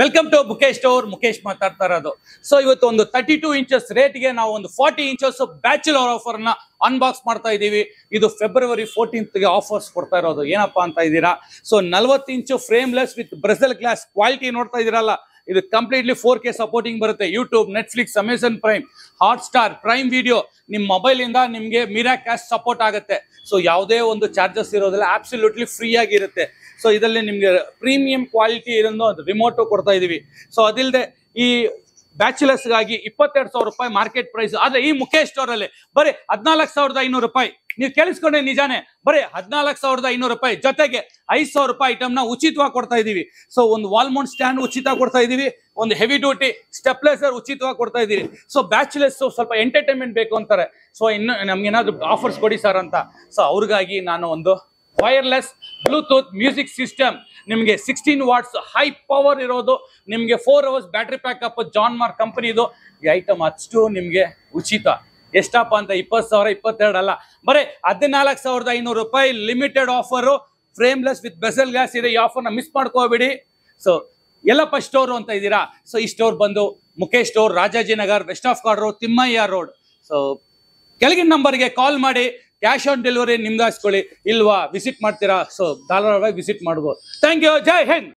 welcome to Mukesh store Mukesh ಮಾತಾಡ್ತಾ ಇರೋದು so ಇವತ್ತು ಒಂದು ತರ್ಟಿ ಟು ಇಂಚಸ್ ರೇಟ್ಗೆ ನಾವು ಒಂದು ಫಾರ್ಟಿ ಇಂಚಸ್ ಬ್ಯಾಚುಲರ್ ಆಫರ್ ನ ಅನ್ಬಾಕ್ಸ್ ಮಾಡ್ತಾ ಇದ್ದೀವಿ ಇದು ಫೆಬ್ರವರಿ ಫೋರ್ಟೀನ್ತ್ಗೆ ಆಫರ್ಸ್ ಕೊಡ್ತಾ ಇರೋದು ಏನಪ್ಪಾ ಅಂತ ಇದ್ದೀರಾ ಸೊ ನಲ್ವತ್ತು ಇಂಚು frameless with bezel glass quality ನೋಡ್ತಾ ಇದ್ದೀರಲ್ಲ ಇದು ಕಂಪ್ಲೀಟ್ಲಿ ಫೋರ್ ಕೆ ಸಪೋರ್ಟಿಂಗ್ ಬರುತ್ತೆ YouTube Netflix Amazon Prime Hotstar Prime video ನಿಮ್ಮ ಮೊಬೈಲಿಂದ ನಿಮಗೆ ಮಿರಾ ಕ್ಯಾಶ್ ಸಪೋರ್ಟ್ ಆಗುತ್ತೆ ಸೊ ಯಾವುದೇ ಒಂದು ಚಾರ್ಜಸ್ ಇರೋದಿಲ್ಲ ಆಬ್ಸಲ್ಯೂಟ್ಲಿ ಫ್ರೀ ಆಗಿರುತ್ತೆ ಸೊ ಇದರಲ್ಲಿ ನಿಮಗೆ ಪ್ರೀಮಿಯಂ ಕ್ವಾಲಿಟಿ ಇರೋದು ರಿಮೋಟು ಕೊಡ್ತಾ ಇದ್ದೀವಿ ಸೊ ಅದಿಲ್ಲದೆ ಈ ಬ್ಯಾಚುಲರ್ಸ್ಗಾಗಿ ಇಪ್ಪತ್ತೆರಡು ಸಾವಿರ ರೂಪಾಯಿ ಮಾರ್ಕೆಟ್ ಪ್ರೈಸ್ ಆದರೆ ಈ ಮುಖೇಶ್ ಸ್ಟೋರ್ ಅಲ್ಲಿ ಬರೀ ಹದಿನಾಲ್ಕು ಸಾವಿರದ ಐನೂರು ರೂಪಾಯಿ ನೀವು ಕೇಳಿಸ್ಕೊಂಡೆ ನಿಜಾನೇ ಬರೀ ಹದಿನಾಲ್ಕು ಸಾವಿರದ ಐನೂರು ರೂಪಾಯಿ ಜೊತೆಗೆ ಐದು ಸಾವಿರ ರೂಪಾಯಿ ಐಟಮ್ ನ ಉಚಿತವಾಗಿ ಕೊಡ್ತಾ ಇದೀವಿ ಸೊ ಒಂದು ವಾಲ್ಮೌಂಟ್ ಸ್ಟ್ಯಾಂಡ್ ಉಚಿತವಾಗಿ ಕೊಡ್ತಾ ಇದೀವಿ ಒಂದು ಹೆವಿ ಡ್ಯೂಟಿ ಸ್ಟೆಪ್ಲೈಸರ್ ಉಚಿತವಾಗಿ ಕೊಡ್ತಾ ಇದೀವಿ ಸೊ ಬ್ಯಾಚುಲರ್ಸ್ ಸ್ವಲ್ಪ ಎಂಟರ್ಟೈನ್ಮೆಂಟ್ ಬೇಕು ಅಂತಾರೆ ಸೊ ಇನ್ನು ನಮ್ಗೆ ಏನಾದ್ರು ಆಫರ್ಸ್ ಕೊಡಿ ಸರ್ ಅಂತ ಸೊ ಅವ್ರಿಗಾಗಿ ನಾನು ಒಂದು ವೈರ್ಲೆಸ್ ಬ್ಲೂಟೂತ್ ಮ್ಯೂಸಿಕ್ ಸಿಸ್ಟಮ್ ನಿಮಗೆ ಸಿಕ್ಸ್ಟೀನ್ ವಾಟ್ಸ್ ಹೈ ಪವರ್ ಇರೋದು ನಿಮಗೆ ಫೋರ್ ಅವರ್ಸ್ ಬ್ಯಾಟ್ರಿ ಪ್ಯಾಕಪ್ ಜಾನ್ ಮಾರ್ ಕಂಪನಿದು ಈ ಐಟಮ್ ಅಷ್ಟು ನಿಮಗೆ ಉಚಿತ ಎಷ್ಟಪ್ಪ ಅಂತ ಇಪ್ಪತ್ತು ಸಾವಿರ ಇಪ್ಪತ್ತೆರಡು ಅಲ್ಲ ಬರೀ ಹದಿನಾಲ್ಕು ಸಾವಿರದ ಐನೂರು ರೂಪಾಯಿ limited offer frameless with bezel glass ಇದೆ ಈ ಆಫರ್ನ ಮಿಸ್ ಮಾಡ್ಕೋಬೇಡಿ ಸೊ ಎಲ್ಲಪ್ಪ ಸ್ಟೋರು ಅಂತ ಇದ್ದೀರಾ ಸೊ ಈ ಸ್ಟೋರ್ ಬಂದು Mukesh store Rajajinagar west of chord road Thimmaiah road so ಕೆಳಗಿನ ನಂಬರ್ಗೆ ಕಾಲ್ ಮಾಡಿ ಕ್ಯಾಶ್ ಆನ್ ಡೆಲಿವರಿ ನಿಮ್ದು ಹಾಸ್ಕೊಳ್ಳಿ ಇಲ್ವಾ ವಿಸಿಟ್ ಮಾಡ್ತೀರಾ ಸೊ ಧಾರಾಳವಾಗಿ ವಿಸಿಟ್ ಮಾಡ್ಬೋದು ಥ್ಯಾಂಕ್ ಯು ಜೈ ಹಿಂದ್